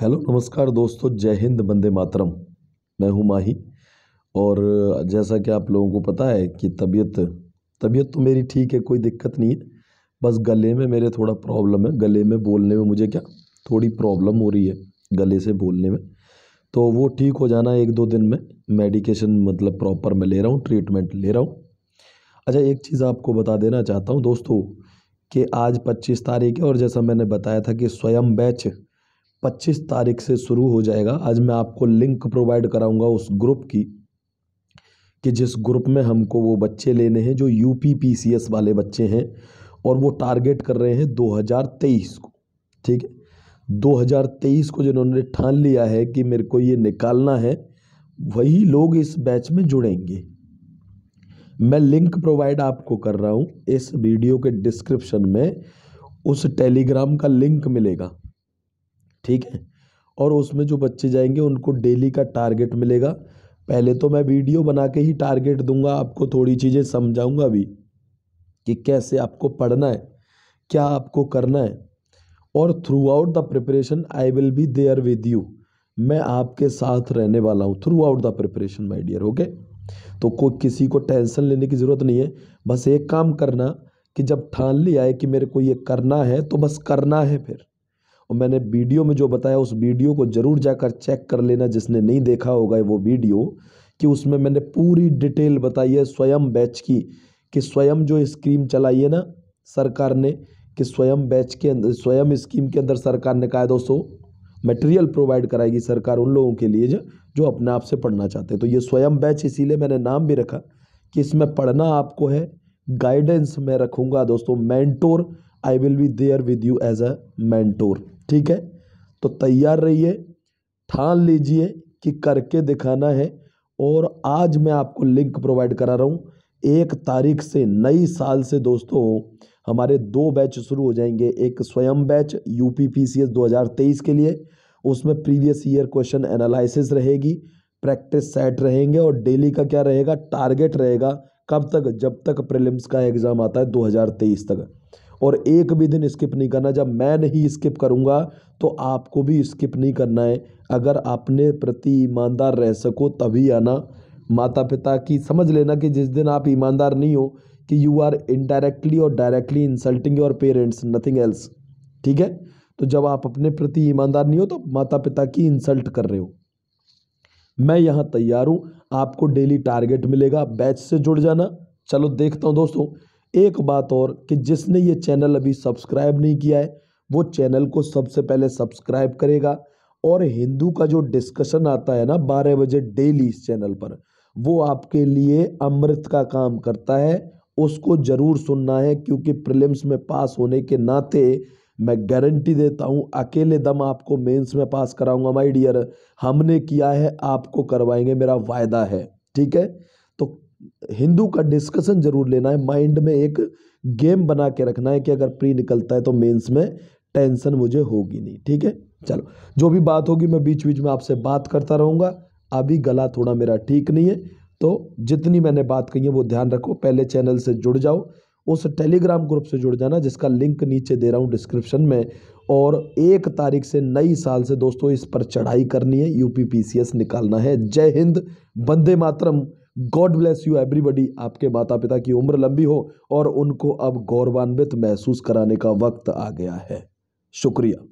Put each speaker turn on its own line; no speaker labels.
hello नमस्कार दोस्तों जय हिंद बंदे मातरम मैं हूं माही और जैसा कि आप लोगों को पता है कि तबीयत तबीयत तो मेरी ठीक है कोई दिक्कत नहीं है बस गले में मेरे थोड़ा प्रॉब्लम है गले में बोलने में मुझे क्या थोड़ी प्रॉब्लम हो रही है गले से बोलने में तो वो ठीक हो जाना एक दो दिन में मेडिकेशन मतलब प्रॉपर मैं ले रहा हूँ ट्रीटमेंट ले रहा हूँ अच्छा एक चीज़ आपको बता देना चाहता हूँ दोस्तों कि आज पच्चीस तारीख है और जैसा मैंने बताया था कि स्वयं बैच पच्चीस तारीख से शुरू हो जाएगा आज मैं आपको लिंक प्रोवाइड कराऊंगा उस ग्रुप की कि जिस ग्रुप में हमको वो बच्चे लेने हैं जो यू पी वाले बच्चे हैं और वो टारगेट कर रहे हैं 2023 को ठीक है 2023 को जिन्होंने ठान लिया है कि मेरे को ये निकालना है वही लोग इस बैच में जुड़ेंगे मैं लिंक प्रोवाइड आपको कर रहा हूँ इस वीडियो के डिस्क्रिप्शन में उस टेलीग्राम का लिंक मिलेगा ठीक है और उसमें जो बच्चे जाएंगे उनको डेली का टारगेट मिलेगा पहले तो मैं वीडियो बना के ही टारगेट दूंगा आपको थोड़ी चीज़ें समझाऊंगा भी कि कैसे आपको पढ़ना है क्या आपको करना है और throughout the preparation I will be there with you मैं आपके साथ रहने वाला हूँ throughout the preparation my dear okay तो कोई किसी को टेंशन लेने की ज़रूरत नहीं है बस एक काम करना कि जब ठान लिया है कि मेरे को ये करना है तो बस करना है फिर और मैंने वीडियो में जो बताया उस वीडियो को ज़रूर जाकर चेक कर लेना जिसने नहीं देखा होगा वो वीडियो कि उसमें मैंने पूरी डिटेल बताई है स्वयं बैच की कि स्वयं जो स्कीम चलाई है ना सरकार ने कि स्वयं बैच के अंदर स्वयं स्कीम के अंदर सरकार ने कहा दोस्तों मटेरियल प्रोवाइड कराएगी सरकार उन लोगों के लिए जो अपने आप से पढ़ना चाहते हैं तो ये स्वयं बैच इसीलिए मैंने नाम भी रखा कि इसमें पढ़ना आपको है गाइडेंस मैं रखूँगा दोस्तों mentor I will be there with you as a mentor ठीक है तो तैयार रहिए ठान लीजिए कि करके दिखाना है और आज मैं आपको लिंक प्रोवाइड करा रहा हूँ एक तारीख से नई साल से दोस्तों हमारे दो बैच शुरू हो जाएंगे एक Swayam batch U P P C S दो हज़ार तेईस के लिए उसमें प्रीवियस ईयर क्वेश्चन एनालिसिस रहेगी प्रैक्टिस सेट रहेंगे और डेली का क्या रहेगा टारगेट रहेगा कब तक जब तक प्रीलिम्स का एग्ज़ाम आता है 2023 तक और एक भी दिन स्किप नहीं करना जब मैं नहीं स्किप करूँगा तो आपको भी स्किप नहीं करना है अगर अपने प्रति ईमानदार रह सको तभी आना माता पिता की समझ लेना कि जिस दिन आप ईमानदार नहीं हो कि यू आर इनडायरेक्टली और directly insulting your parents nothing else ठीक है तो जब आप अपने प्रति ईमानदार नहीं हो तो माता पिता की इंसल्ट कर रहे हो मैं यहाँ तैयार हूँ आपको डेली टारगेट मिलेगा बैच से जुड़ जाना चलो देखता हूँ दोस्तों एक बात और कि जिसने ये चैनल अभी सब्सक्राइब नहीं किया है वो चैनल को सबसे पहले सब्सक्राइब करेगा और हिंदू का जो डिस्कशन आता है ना बारह बजे डेली इस चैनल पर वो आपके लिए अमृत का काम करता है उसको ज़रूर सुनना है क्योंकि प्रिलिम्स में पास होने के नाते मैं गारंटी देता हूँ अकेले दम आपको मेंस में पास कराऊंगा माय डियर हमने किया है आपको करवाएंगे मेरा वायदा है ठीक है हिंदू का डिस्कशन जरूर लेना है माइंड में एक गेम बना के रखना है कि अगर प्री निकलता है तो मेंस में टेंशन मुझे होगी नहीं ठीक है चलो जो भी बात होगी मैं बीच बीच में आपसे बात करता रहूँगा अभी गला थोड़ा मेरा ठीक नहीं है तो जितनी मैंने बात कही है वो ध्यान रखो पहले चैनल से जुड़ जाओ उस टेलीग्राम ग्रुप से जुड़ जाना जिसका लिंक नीचे दे रहा हूँ डिस्क्रिप्शन में और एक तारीख से नई साल से दोस्तों इस पर चढ़ाई करनी है यूपीपीसीएस निकालना है जय हिंद बंदे मातरम गॉड ब्लेस यू एवरीबडी आपके माता पिता की उम्र लंबी हो और उनको अब गौरवान्वित महसूस कराने का वक्त आ गया है शुक्रिया